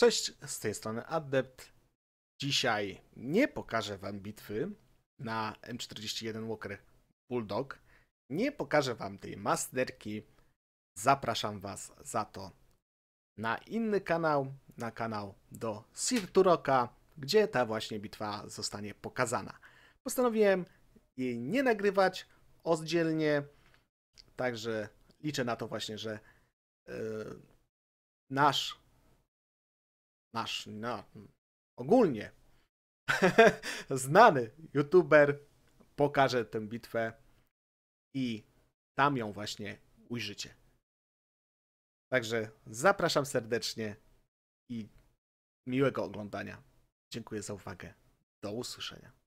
Cześć, z tej strony Adept. Dzisiaj nie pokażę Wam bitwy na M41 Walker Bulldog. Nie pokażę Wam tej masterki. Zapraszam Was za to na inny kanał, na kanał do Sirturoka, gdzie ta właśnie bitwa zostanie pokazana. Postanowiłem jej nie nagrywać oddzielnie, także liczę na to właśnie, że yy, nasz nasz, no, ogólnie znany youtuber pokaże tę bitwę i tam ją właśnie ujrzycie. Także zapraszam serdecznie i miłego oglądania. Dziękuję za uwagę. Do usłyszenia.